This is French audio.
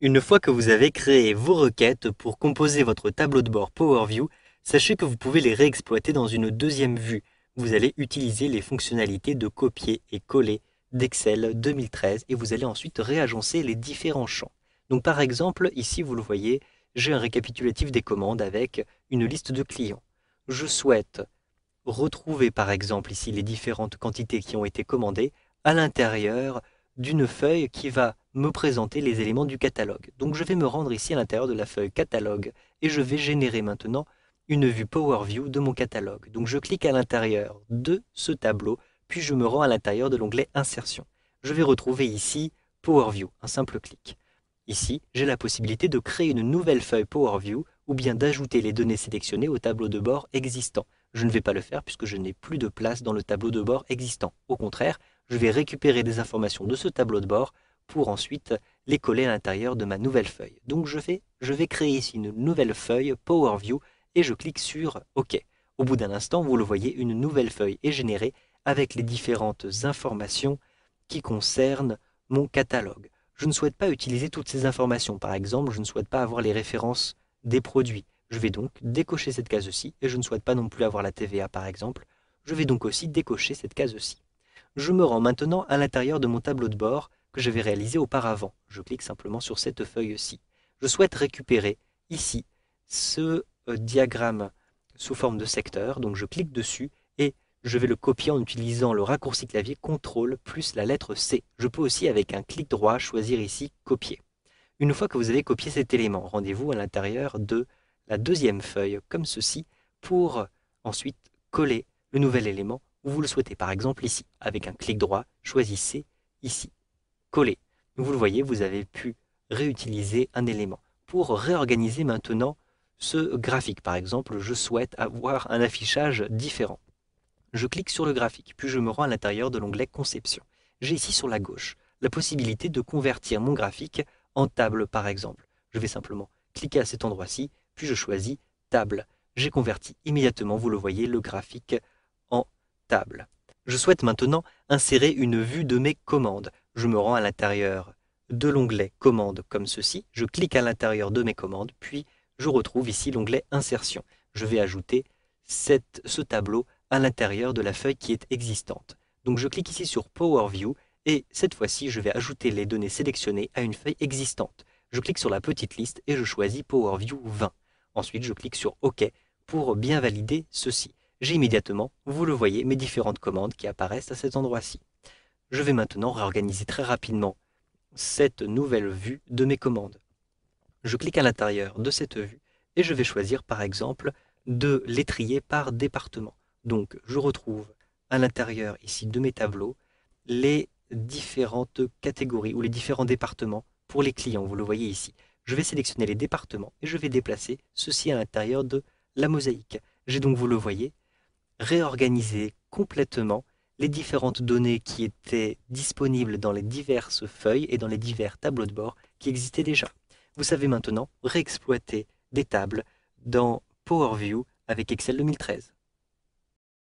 Une fois que vous avez créé vos requêtes pour composer votre tableau de bord PowerView, sachez que vous pouvez les réexploiter dans une deuxième vue. Vous allez utiliser les fonctionnalités de copier et coller d'Excel 2013 et vous allez ensuite réagencer les différents champs. Donc par exemple, ici vous le voyez, j'ai un récapitulatif des commandes avec une liste de clients. Je souhaite retrouver par exemple ici les différentes quantités qui ont été commandées à l'intérieur d'une feuille qui va me présenter les éléments du catalogue. Donc je vais me rendre ici à l'intérieur de la feuille catalogue et je vais générer maintenant une vue Power View de mon catalogue. Donc je clique à l'intérieur de ce tableau, puis je me rends à l'intérieur de l'onglet Insertion. Je vais retrouver ici Power View, un simple clic. Ici, j'ai la possibilité de créer une nouvelle feuille Power View ou bien d'ajouter les données sélectionnées au tableau de bord existant. Je ne vais pas le faire puisque je n'ai plus de place dans le tableau de bord existant. Au contraire, je vais récupérer des informations de ce tableau de bord pour ensuite les coller à l'intérieur de ma nouvelle feuille. Donc je, je vais créer ici une nouvelle feuille Power View et je clique sur OK. Au bout d'un instant, vous le voyez, une nouvelle feuille est générée avec les différentes informations qui concernent mon catalogue. Je ne souhaite pas utiliser toutes ces informations. Par exemple, je ne souhaite pas avoir les références des produits. Je vais donc décocher cette case-ci, et je ne souhaite pas non plus avoir la TVA par exemple, je vais donc aussi décocher cette case-ci. Je me rends maintenant à l'intérieur de mon tableau de bord que j'avais réalisé auparavant. Je clique simplement sur cette feuille-ci. Je souhaite récupérer ici ce euh, diagramme sous forme de secteur, donc je clique dessus et je vais le copier en utilisant le raccourci clavier CTRL plus la lettre C. Je peux aussi avec un clic droit choisir ici copier. Une fois que vous avez copié cet élément, rendez-vous à l'intérieur de la deuxième feuille, comme ceci, pour ensuite coller le nouvel élément où vous le souhaitez. Par exemple ici, avec un clic droit, choisissez ici, coller. Vous le voyez, vous avez pu réutiliser un élément. Pour réorganiser maintenant ce graphique, par exemple, je souhaite avoir un affichage différent. Je clique sur le graphique, puis je me rends à l'intérieur de l'onglet Conception. J'ai ici sur la gauche la possibilité de convertir mon graphique en table, par exemple. Je vais simplement cliquer à cet endroit-ci, puis je choisis table. J'ai converti immédiatement, vous le voyez, le graphique en table. Je souhaite maintenant insérer une vue de mes commandes. Je me rends à l'intérieur de l'onglet Commandes comme ceci. Je clique à l'intérieur de mes commandes, puis je retrouve ici l'onglet Insertion. Je vais ajouter ce tableau à l'intérieur de la feuille qui est existante. Donc je clique ici sur Power View et cette fois-ci, je vais ajouter les données sélectionnées à une feuille existante. Je clique sur la petite liste et je choisis Power View 20. Ensuite, je mm. clique sur OK pour bien valider ceci. J'ai immédiatement, vous le voyez, mes différentes commandes qui apparaissent à cet endroit-ci. Je vais maintenant réorganiser très rapidement cette nouvelle vue de mes commandes. Je clique à l'intérieur de cette vue et je vais choisir par exemple de l'étrier par département. Donc je retrouve à l'intérieur ici de mes tableaux les différentes catégories ou les différents départements pour les clients, vous le voyez ici je vais sélectionner les départements et je vais déplacer ceci à l'intérieur de la mosaïque. J'ai donc, vous le voyez, réorganisé complètement les différentes données qui étaient disponibles dans les diverses feuilles et dans les divers tableaux de bord qui existaient déjà. Vous savez maintenant réexploiter des tables dans PowerView avec Excel 2013.